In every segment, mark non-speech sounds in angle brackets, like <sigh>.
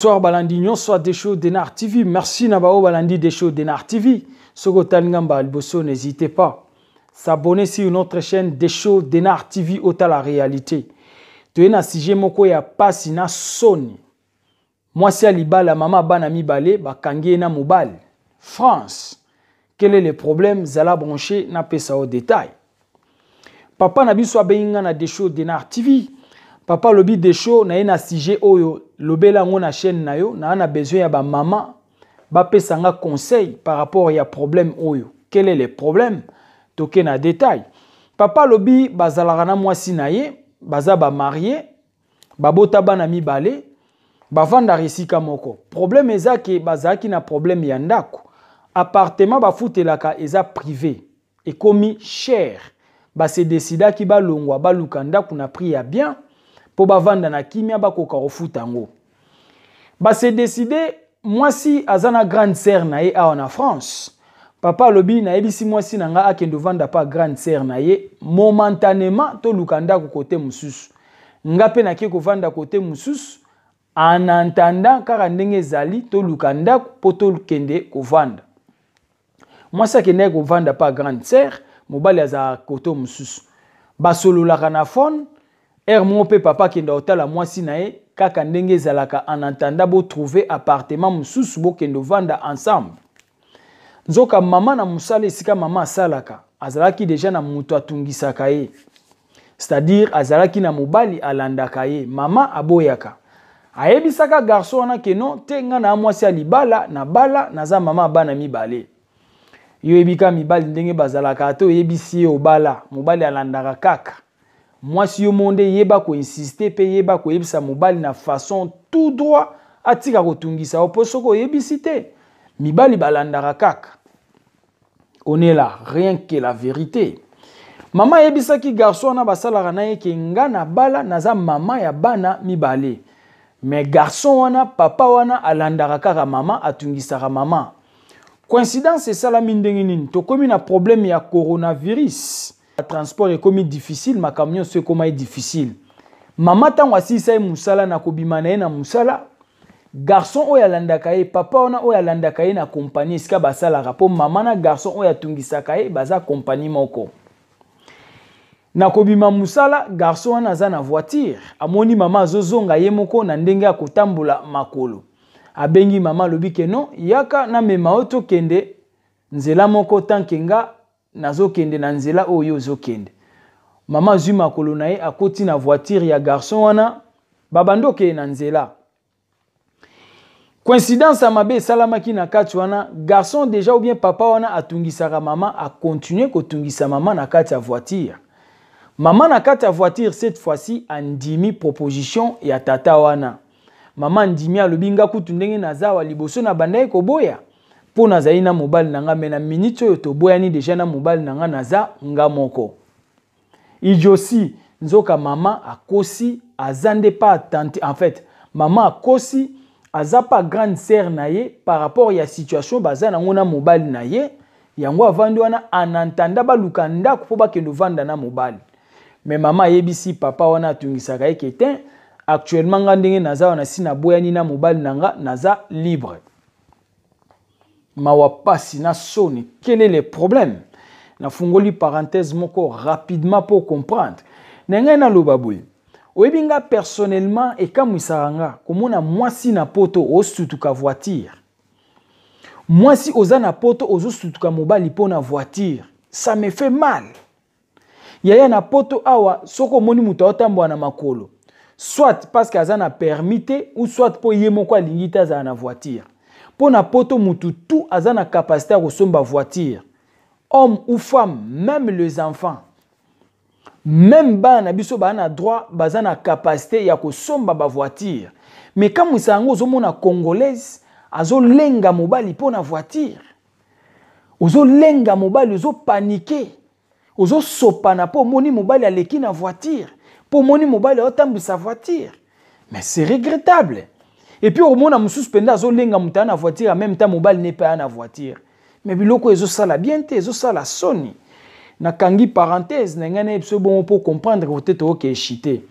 Soir balandi soit Desho Denar TV. Merci Nabao balandi Deschou Denar TV. Soko talingamba alboso n'hésitez pas. S'abonner sur notre chaîne Deschou Denar TV au la réalité. Tu na sujet moko ya pasi na Moi Mwasi alibala mama bana ba kangé na mobile. France. Quel est le problème zala branché na ça au détail. Papa na biso abenga na Desho Denard TV papa lobi de naye na sije oyo lobela yango na chaîne na yo na na besoin ya ba pesanga conseil par rapport ya problème oyo quel est le problème toke na détail papa lobi bazalaka na mwasi na ye baza bamarie babota bana mibale bavandaka risika moko problème eza ke bazaki na problème ya ndako appartement bafutelaka eza privé et komi cher l'ongwa balongwa baluka ndako na prix ya bien mpo bavanda na kimia bakoka kofuta yango base deside mwasi aza na grande sere na ye awa na france papa alobi nayebisi mwasi na nga akende ovanda pa grande sere na ye momentanément toluka ndako kote mosusu nga mpe nake kovanda kote mosusu en entendant kaka ndenge ezali toluka ndako mpo tokende kovanda mwasi akendaki kovanda pa grande sere mobali azalaka kote mosusu basololaka na fone r moko mpe papa akenda kotala mwasi na ye kaka ndenge ezalaka en antanda botrouve apartement mosusu bokende ovanda ensemble nzoka mama na mosala esika mama asalaka azalaki deja na moto atungisaka ye c'est-à-dire azalaki na mobali alandaka ye mama aboyaka ayebisaka garso wana keno te nga na mwasi ya libala na bala naza mama ya bana mibale yo oyebika mibali ndenge bazalaka ate oyebisi ye obala mobali alandaka kaka mwasi yo mo nde yeba koinsiste mpe yeba koyebisa mobali na façon tout droit atika kotungisa yo mpo soki oyebisi te mibali balandaka kaka on est là rien que la vérité mama ayebisaki garso wana basalaka na ye ke nga na bala naza mama ya bana mibale me garso wana papa wana alandaka kaka mama atungisaka mama coïncidence esalami ndenge nini tokómi na problème ya coronavirus transport ekomi difficile makambo nyonso ekoma ye difficile mama ntango asilisa ye mosala na kobima na ye na mosala garçon oyo alandaka ye papa wana oyo alandaka ye na kompani esika basalaka mpo mama na garçon oyo atungisaka ye baza kompani moko na kobima mosala garçon wana aza na voiture amoni mama azozonga ye moko na ndenge ya kotambola makolo abengi mama alobi ke non yaka namema oyo tokende nzela moko tanke nga nazokende na nzela oyo ozokende mama azwi makolo na ye akoti na voiture ya garçon wana babandi okende na nzela coïncidence ya mabe esalamaki na kati wana garçon deja ou bien papa wana atungisaka mama akontinue kotungisa mama na kati ya voiture mama na kati ya voiture cette fois-ci andimi proposition ya tata wana mama andimi alobi nga kutu ndenge naza awa liboso na bandaki koboya mpo nazali na mobali na nga me na miniti oyo toboyani deja na mobali na nga naza nga moko idiosi nzoka mama akosi aza nde mpa atante en fait mama akosi aza mpa grande sere na ye par rapport ya situation baza nango na mobali na ye yango avandi wana anantanda baluka ndako mpo bakende ovanda na mobali me mama ayebisi papa wana atungisaka ye kete actuellement nga ndenge naza wana si naboyani na mobali na nga naza libre mawa pasi na soni quel est le problème nafungoli parenthèse moko rapidement mpo comprendre na ngai naloba boye oyebi nga personnellement ekamwisaka nga komona mwasi na poto osutuka voiture mwasi oza na poto ozosutuka mobali mpo na voiture ça me fait mal yaya na poto awa soki omoni moto aotambola na makolo soit parce ke aza na permis te ou soit mpo ye moko alingi te azala na voiture Pour poto mutu tout aza na capacité ya kosomba voiture homme ou femme même les enfants même ba na biso ba na droit baza na capacité ya kosomba bavoiture mais quand kamwisa zo mona congolaise lenga mobali pour na voiture lenga mobali ozopanike sopana mpo moni mobali aleki na voiture pour moni mobali sa voiture mais c'est regrettable et puis okomona mosusu mpenza azolenga moto aya na voiture en même temps mobali ne mpe aya na voiture me biloko ezosala bien te ezosala soni nakangi parenthèse na ngai nayebi so bongo mpo comprendre kote tooke eshite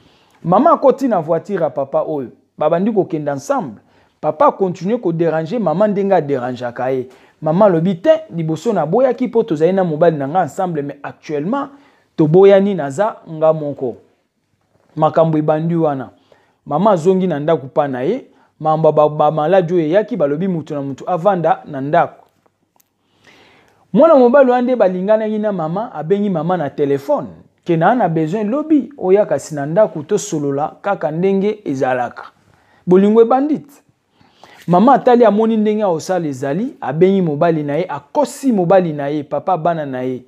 mama akoti na voiture ya papa oyo babandi kokende ensemble papa akontinue koderange mama ndenge aderangeaka ye mama alobi te liboso naboyaki mpo tozali na mobali na ngai ensemble mais actuellement toboyani naza nga moko makambo ebandi wana mama azongi na ndako mpa na ye mambo bamaladi oyo eyaki balobi motu na motu avanda na ndako mwana mobali wana nde balinganaki na mama abengi mama na telefone ke naa na besoin lobi oya kasi na ndako tosolola kaka ndenge ezalaka bolingo ebandi te mama atali amoni ndenge akosala ezali abengi mobali na ye akosi mobali na ye papa bana na ye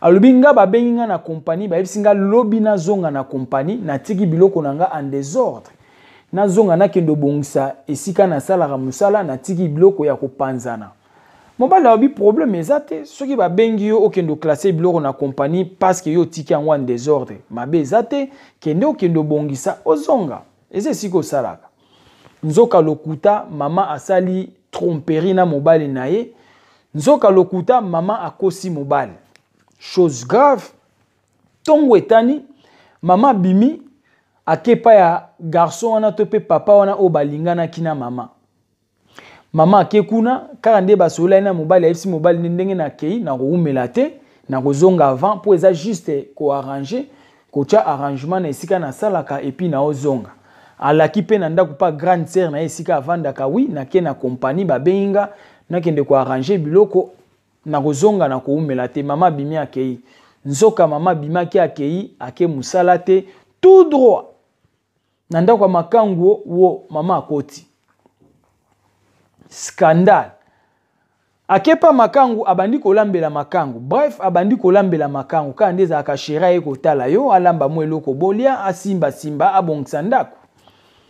alobi nga babengi nga na kompani bayebisi nga lobi nazonga na kompani natiki biloko na nga en désordre nazonga nakende obongisa esika nasalaka mosala natiki biloko ya kopanzana mobali alobi probleme eza te soki babengi yo okende oklase biloko na kompani parceke yo otiki yango en désordre mabe eza te kende okende obongisa ozonga eza esika osalaka nzoka lokuta mama asali tromperi na mobali na ye nzoka lokuta mama akosi mobali chose grave ntongo etani mama abimi ake epai ya garson wana to mpe papa wana oyo balinganaki na mama mama ake kuna kaka nde basololai na mobali ayebisi mobali nde ndenge nakei nakowumela te nakozonga avant mpo eza juste koarrange kotya arrangement na esika nasalaka epi naozonga alaki mpe na ndako mpa grande sere na ye esika avandaka wi nake na kompani babengi nga nakende koarrange biloko nakozonga na kowumela te mama abimi akei nzoka mama abimaki akei ake mosala te tout droit na ndako ya makangu wo mama akoti scandale akepa makangu abandi kolambela makangu bref abandi kolambela makangu kaka nde ezalaka shera ye kotala yo alamba mwa eloko bolia asimbasimba abongisa ndako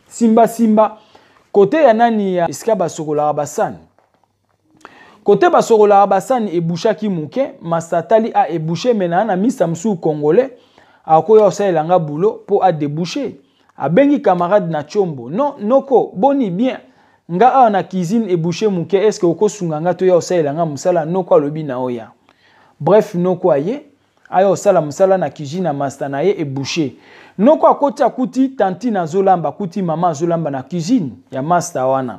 simbasimba kote ya nani ya esika basokolaka basani kote basokolaka basani ebushaki moke masatali aebushe me na na misa mosusu congolais akoya kosalela nga bulo mpo adebushe abengi camarade na tiombo no noko boni bien nga awa na cuisine ebouche moke eske okosunga nga to ya osalela nga mosala noko alobi na oya bref noko aye aya osala mosala na cuisine ya master na ye ebouche noko akoti akuti tantine azolamba akuti mama azolamba na cuisine ya master wana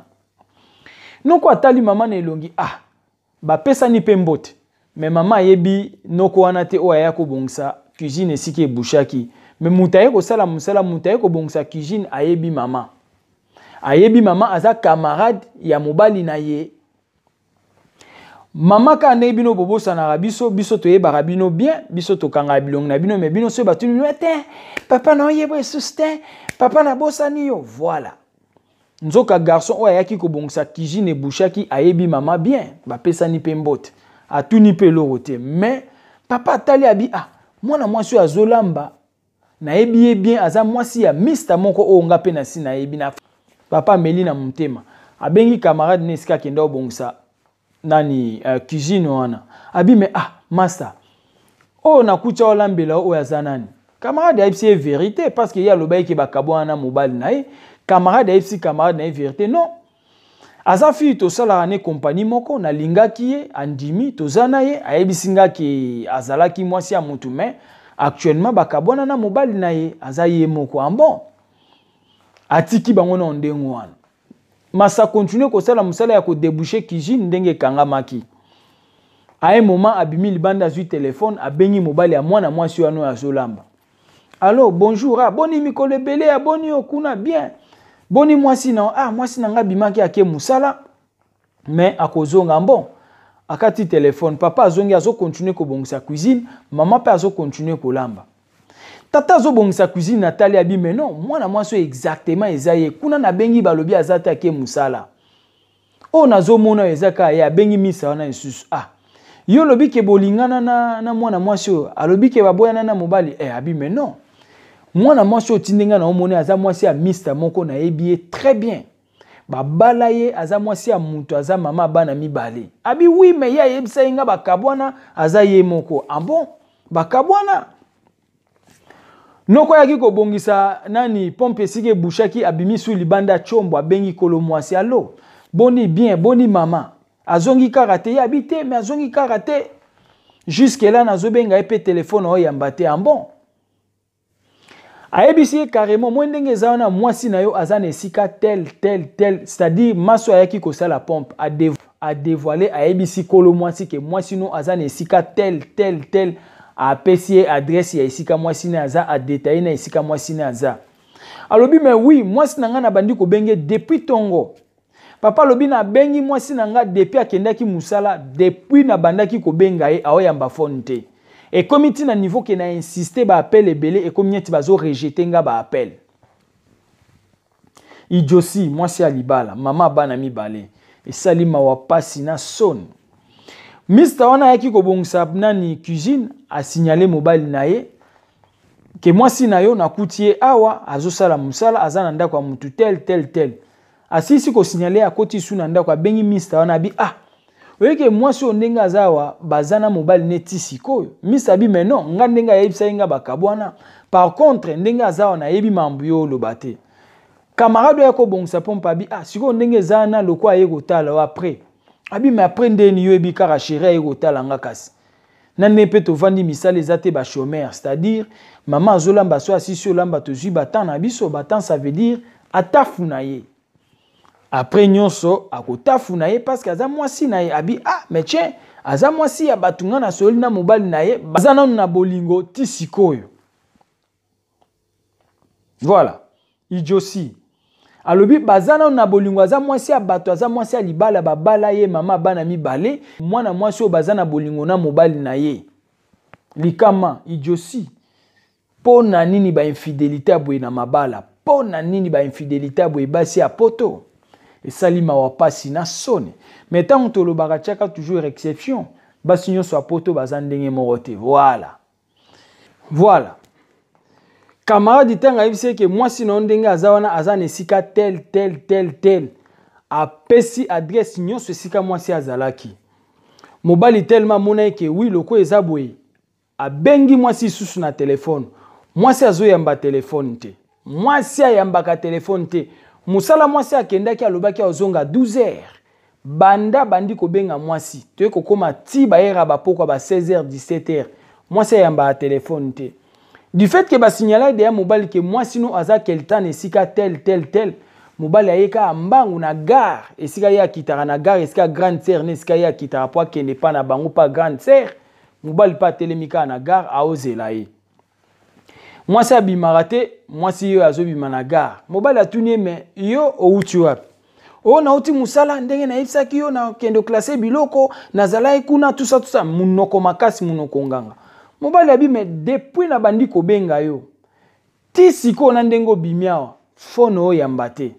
noko atali mama na elongi ah bapesani mpe mbote me mama ayebi noko wana te oyo aya kobongisa cuisine esika ebouchaki me moto aye kosala mosala moto aye kobongisa cuisine ayebi mama ayebi mama aza camarade ya mobali na ye mama kaka ndenge bino bobosanaka biso biso toyebaka bino bien biso tokangaka bilongi na bino me bino soki batuni bino te papa na oyeba esusu te papa nabosani yo voilà nzoka garçon oyo ayaki kobongisa cuisine ebushaki ayebi mama bien bapesani mpe mbote atuni mpe eloko te me papa atali abi ah mwana mwasi oyo azolamba nayebi ye bien aza mwasi ya mista moko oyo nga mpe na nsi nayebi na papa ameli na motema abengi camarade na esika akenda obongisa nani uh, cuisine wana abi me ah master oyo nakuta olambela oyo aza nani camarade ayebisi ye vérité parce que ye alobaki ke bakabo wana mobali na ye camarade ayebisi camarade na ye vérité non aza fili tosalaka ne kompani moko nalingaki ye andimi toza na ye ayebisi nga ke azalaki mwasi ya motu mais actuellement bakabwana na mobali na ye aza ye moko ambon ah atiki bango na ndenge wana masa continue kosala mosala ya kodebushe kijine ndenge ekangamaki aye moma abimi libanda azwi telefone abengi mobali ya mwana mwasi wana oyo azolamba alo bonjour ah, boni mikolo ebele aboni ah, yo kuna bien boni mwasi na ah mwasi na nga abimaki ake mosala me akozonga mbon ah akati telefone papa azongi azokontinue kobongisa cuisine mama mpe azokontinue kolamba tata azobongisa cuisine atali abi me non mwana mwasi oyo exactement eza ye kuna nabengi balobi aza te ake mosala oyo nazomona oyo eza kaka ye abengi misa wana lisusu ah yo olobi ke bolingana na, na mwana mwasi oyo alobi ke baboyana na mobali eh, abi me non mwana mwasi oyo tindi ngai na omoni aza mwasi ya mista moko nayebi ye très bien babala ye aza mwasi ya moto aza mama bana mibale abi wi me ye ayebisa ye nga bakabo wana aza ye moko abon ah bakabo wana noko ayaki kobongisa nani pompe esika ebushaki abimi su libanda tshombo abengi kolo mwasi alo boni bien boni mama azongi kaka te ye abi te me azongi kaka te juskela nazobenga ye mpe telefone oyamba te ambon ah ayebisi ye karemo moi ndenge eza wana mwasi na yo aza na esika tel tel tel c'est-à-dire maso ayaki kosala pompe adevoile ayebisi kolo mwasi ke mwasi no aza na esika tel tel tel apesi ye adrese ya esika mwasi ne aza adetaye na esika mwasi ne aza alobi me wi mwasi na ngai nabandi kobenge depuis ntongo papa alobi nabengi mwasi na ngai depuis akendaki mosala depuis nabandaki kobenga ye aoyamba fone te ekomi ntina niveau ke na insiste baappel ebele ekomi neti bazorejete nga baappel idiosi mwasi ya libala mama bana mibale esali mawa mpasi na soni mista wana ayaki kobongisa nani cuisine asinyale mobali na ye ke mwasi na yo nakuti ye awa azosala mosala aza na ndako ya motu tel tel tel asilisi kosinyale akoti su na ndako abengi mista wana abi ah oyeke mwasi oyo ndenge aza awa baza na mobali neti sikoyo misabi me non nga ndenge ayebisa ye nga bakabo wana par contre ndenge aza awa nayebi mambu yo oloba te kamarade oyo akobongisa mpo mpa abi ah sikoyo ndenge eza na lokwa aye kotala o apres abi me apres ndeni yoyebi kaka sheri aye kotala nga kasi nani mpe tovandi misala eza te bashomer c'est-à-dire mama azolamba so asisi olamba tozwi batan na biso batan ça veut dire atafu na ye après nyonso akotafu na ye parceke aza mwasi na ye abi ah mais tien aza mwasi ya bato nga nasoli na mobali na ye baza nanu na bolingo ti sikoyo voilà idiosi alobi baza nanu na bolingo aza mwasi ya bato aza mwasi ya libala babala ye mama bana mibale mwana mwasi oyo baza na bolingo na mobali na ye likama idiosi mpo na nini bainfidelité aboye na mabala mpo na nini bainfidelité aboye basi ya poto esali mawa pasi na soni mais ntango tolobaka tiaka toujours exception basi nyonso ya poto baza ndenge moko te voilà voilà kamaradi ntango ayebisi eke mwasi na yo ndenge aza wana aza na esika tel tel tel tel apesi adrese nyonso esika mwasi azalaki mobali telema amona eke wi loko eza boye abengi mwasi lisusu na telefone mwasi azoyamba telefone te mwasi ayambaka telefone te mosala mwasi akendaki alobaki azonga 12 heures banda bandi kobenga mwasi toye kokóma ti bayere ya bapokwa ba 16 heures 17 heures mwasi ayamba ya telefone te du fait ke basignalaki deya mobali ke mwasi no aza keltane esika tel tel tel mobali ayeka ya mbangu na gare esika ye akitaka na gare esika grande sere na esika ye akitaka mpo akende mpa na bango mpa grande sere mobali mpe atelemi kaka na gare aozela ye mwasi abimaka te mwasi oyo azobima na gare mobali atuni ye me yo owuti wapi oyo nauti mosala ndenge nayebisaki yo nakende oklase biloko nazalaki kuna tusa tusa munoko makasi munoko nganga mobali abime depuis nabandi kobenga yo ti sikoyo na ndenge obimi awa fone oyamba te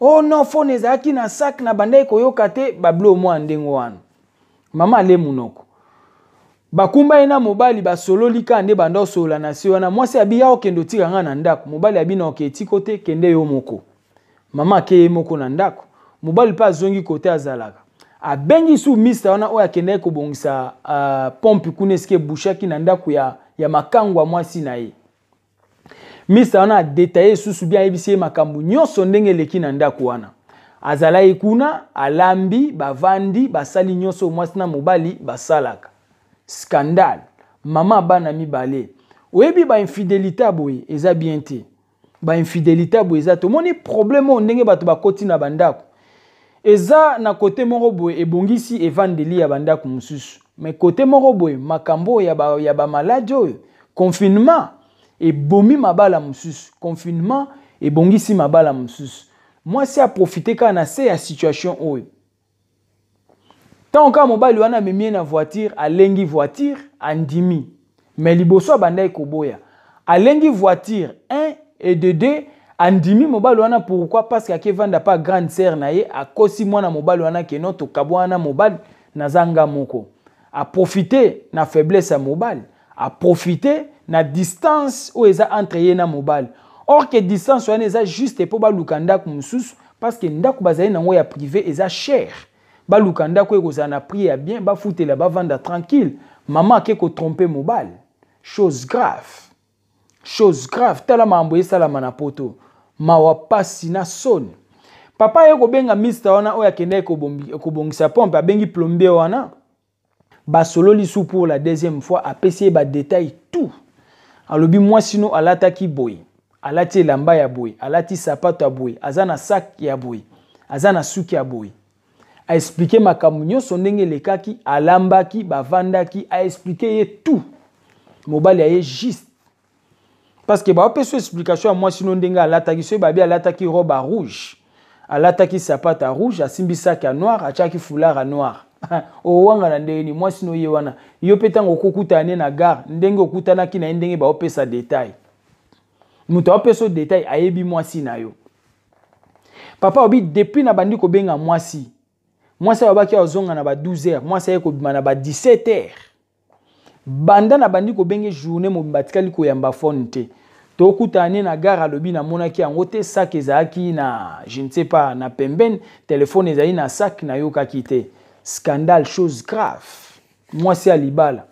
o oh, no fone ezalaki na sak na bandaki koyoka te bablo omwa ndenge wana mama ale munoko bakumba ye na mobali basololi kaka nde banda osolola na se wana mwasi abi ya okende otika nga na ndako mobali abi na oke etiko te kende yo moko mama ake ye moko na ndako mobali mpe azongi kote azalaka abengi su mista wana oyo akendaki kobongisa uh, pompe kuna esika ebushaki na ndako ya, ya makango ya mwasi na ye mista wana adetaye lisusu bien ayebisi ye makambo nyonso ndenge eleki na ndako wana azalaki kuna alambi bavandi basali nyonso mwasi na mobali basalaka scandale mama bana mibale oyebi bainfidelité aboye eza bien te bainfidelité aboye eza tomoni problème oyo ndenge bato bakoti na bandako eza na kote moko boye ebongisi evandeli ya bandako mosusu me kote moko boye makambo oyo ya bamaladi oyo confinement ebomi mabala mosusu confinement ebongisi mabala mosusu mwasi aprofite kaka na se ya situation oyo ntango kaka mobali wana amemi ye na voiture alengi voiture andimi me liboso abandai koboya alengi voiture 1 et de 2 andimi mobali wana pourkui parceke ake evanda pa grande sere na ye akosi mwana mobali wana keno tokabwa wana mobali naza nga moko aprofite na faiblesse ya mobali aprofite na distance oyo eza entre ye na mobali or ke distance wana eza juste mpo baluka ndako mosusu parceke ndako bazali nango ya privé eza chere baluka ndako ekozala na prix ya bien bafutela bavanda tranquille mama ake kotrompe mobale chose grave chose grave tala makambo esalama na poto mawa pasi na soni papa ye kobenga mista wana oyo akendaki kobongisa pompe abengi plombier wana basololi su pour la deuxième fois apesi ye badetail tout alobi mwasino alataki boye alati elamba ya boye alati sapato ya boye aza na sak ya boye aza na suki ya boye aexplike makambo nyonso ndenge elekaki alambaki bavandaki aexplike ye tout mobali aye juste parceke baopesa explication ya mwasi no ndenge alataki soki babi alataki robe a rouge alataki sapate a rouge asimbi sake ya noire atiaki foulard a noire <laughs> owangana ndeni mwasi no ye wana yo mpe ntango okokutana ne na gare ndenge okutanaki na ye ndenge baopesa detail moto aopesa detail ayebi mwasi na yo papa obi depuis na bandi kobenga mwasi mwasi babaki azonga na ba 12 heures mwasi aye kobima na ba 17 heures banda na bandi kobenge journée mobimba atikali koyamba fone te tokutana ne na gare alobi namonaki yango te sak ezalaki na je ne sais pas na pembeni telefone ezali na sak nayokaki te scandale chose grave mwasi ya libala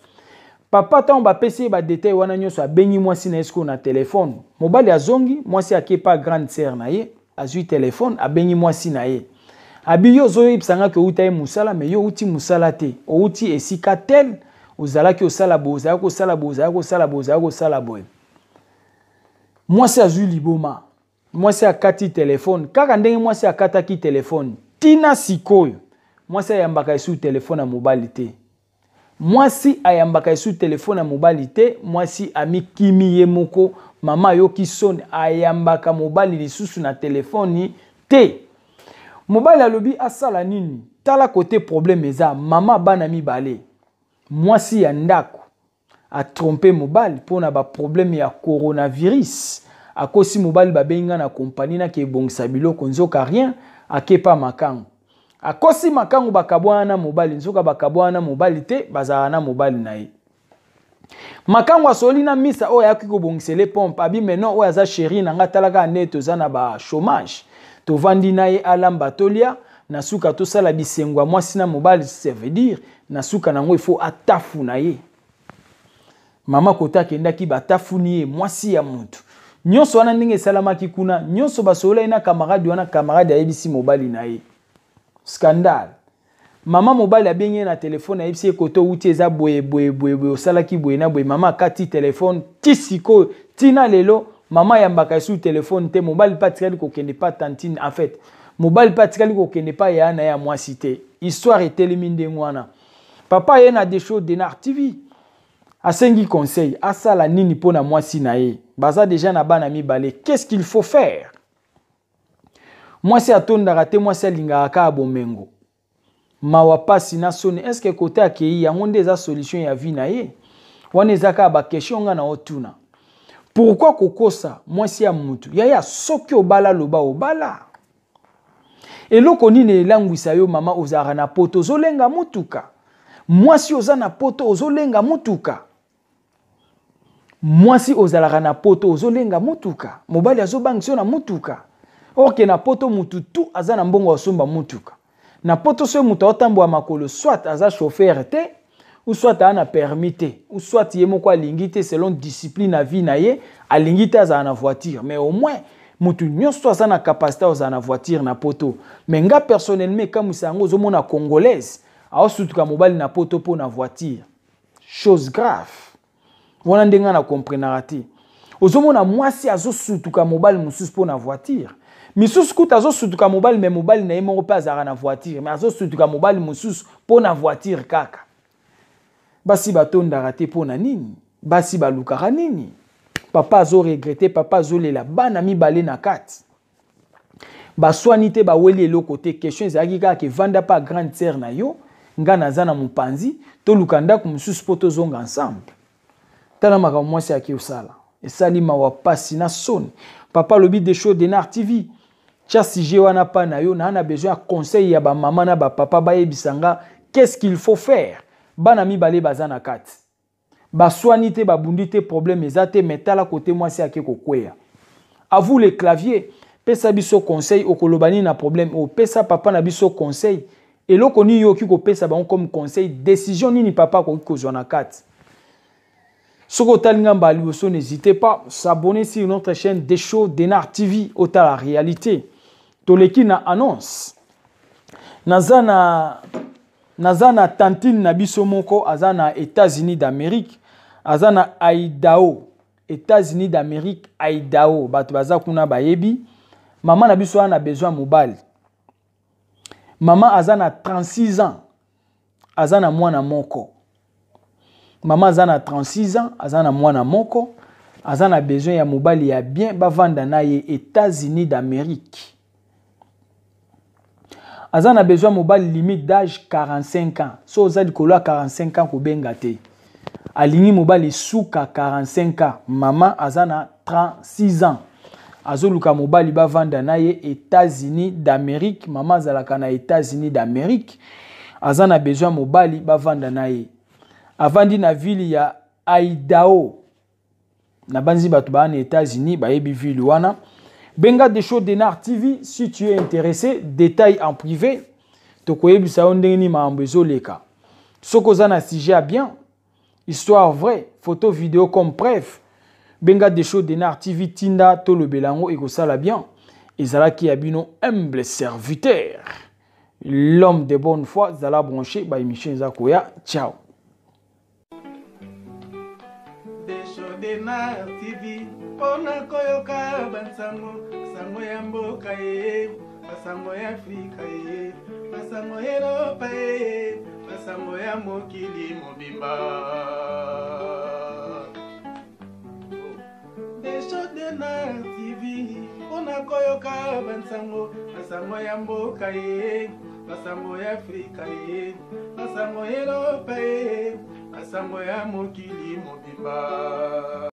papa ntango bapesi ye badetail wana nyonso abengi mwasi na ye sikoyo na telefone mobali azongi mwasi akepa grande sere na ye azwi telefone abengi mwasi na ye abi yo ozoyebisanga ke outa ye mosala me yo outi mosala te outi esika tel ozalaki osala boye ozalaki kosala boye ozalaki kosala boye ozalaki kosala boye mwasi azwi liboma mwasi akati telefone kaka ndenge mwasi akataki telefone ntina sikoyo mwasi ayambaka esu telefone ya mobali te mwasi ayambaka esu telefone ya mobali te mwasi amikimi ye moko mama ayoki soni ayambaka mobali lisusu na telefoni te mobali alobi asala nini tala kote probleme eza mama bana mibale mwasi ya ndako atrompe mobali mpona baprobleme ya coronavirus akosi mobali babenga na kompani nake ebongisa biloko nzoka rien akepa makango akosi makango bakabwana na mobali nzoka bakabwana na mobali te bazala na mobali na ye makango asoli na misa oyo ayaki kobongisele pompe abi menon oyo aza sheri na nga talaka nde toza na bachomage tovandi na ye alamba tolia na suka tosala bisengo ya mwasi na mobali ça veut dire na suka nango ifo atafu na ye mama kota akendaki batafuni ye mwasi ya motu nyonso wana ndenge esalamaki kuna nyonso basololai na kamarade wana kamarade ayebisi mobali na ye scandale mama mobali abengi ye na telefone ayebisi ye koto outi eza boye boye boye boye osalaki boye na boye mama akati telefone ti sikoyo ntina lelo mama ayambaka esu telefone te mobali mpe atikali kokende mpe tantine en fait mobali mpe atikali kokende mpe aya na ye ya mwasi te histoire etelemi ndenge wana papa ye na desho denar tv asengi conseil asala nini mpo na mwasi na ye baza deja na bana mibale qu'est-ce qu'il faut faire mwasi atondaka te mwasi alingaka kaka bomengo mawa pasi na soni estce kote akei yango nde eza solution ya vi na ye wana eza kaka bakestion nga na otuna pourquoi kokosa mwasi ya mutu ya ya soki obala loba obala eloko nini elangwisa yo mama ozalaka na poto ozolenga motuka mwasi oza na poto ozolenga motuka mwasi ozalaka na poto ozolenga motuka mobali azobangisa yo na motuka orke na poto mutu tu aza na mbongo asomba motuka na poto soki mutu aotambola makolo swat aza shofere te ou soit aa na permis te ou soit ye moko alingi te selon discipline na vie na ye alingi te azala na voiture mais au moins motu nyonso aza na capacité ozala na voiture na poto mais nga personnellement ekamwisa yango ozomona congolaise aosutuka mobali na poto mpo na voiture chose grave wana nde ngai na comprenaka te ozomona mwasi azosutuka mobali mosusu mpo na voiture misusu kuta azosutuka mobali me mobali na ye moko mpe azalaka na voiture me azosutuka mobali mosusu mpo na voiture kaka basi batondaka te mpo na nini basi balukaka nini papa azoregrete papa azolela bana mibale na kati baswani te baweli eloko te question ezalaki kaka evanda mpa grande sere na yo nga naza na mopanzi toluka ndako mosusu mpo tozonga ensemble tala makambo mwasi yaki osala esali mawa pasi na soni papa alobi de show denar tv tia sujet wana mpa na yo naa na besoin ya conseil ya bamama na bapapa bayebisa nga qu'est ce qu'il faut faire bana mibale baza na kati baswani te babundi te problème eza te me tala kote mwasi ake kokwea a vous le clavier pesa biso conseil okoloba nini na problème opesa oh, papa na biso conseil eloko nini yo okoki kopesa bango comme conseil décision nini papa akoki kozwa na kati soki otali ngambo ya liboso n'hésitez pas s'abonner sur notre chaîne des show denard tv otala réalité toleki na annonce naza na naza na tantine na biso moko aza na états-unis d'amérique aza na idaho états-unis d'amérique idaho bato baza kuna bayebi mama na biso wana na besoin mobali mama aza na 36 ans aza na mwana moko mama aza na 36 ans aza na mwana moko aza na besoin ya mobali ya bien bavanda na ye états-unis d'amérique aza na besoin mobali limite d'age 45 ans so oza likolo ya 45 ans kobenga te alingi mobali suka 45 ans mama aza na 36 ans azoluka mobali bavanda na ye états-unis d'amérique mama azalaka na états-unis d'amérique aza na besoin mobali bavanda na ye avandi na ville ya aidao na banzi bato baa na états-unis bayebi ville wana benga de show denar tv si tu es intéressé détail en privé tokoyebisa ni ndenge nini makambo leka. soki oza na bien histoire vraie photo vidéo comme bref benga de show denar tv tinda tolobela Belango, ekosala bien Et Zala un humble serviteur l'homme de bonne foi zala branché by Michel koya ciao denar tv mpona koyoka bansango sango ya mboka ye basango ya afrika ye basango ya eropa ye basango ya mokili mobimba oh. desho denar tv mpona koyoka bansango basango ya mboka ye basango ya afrika ye basango ya eropa ye sango ya mokili mobimba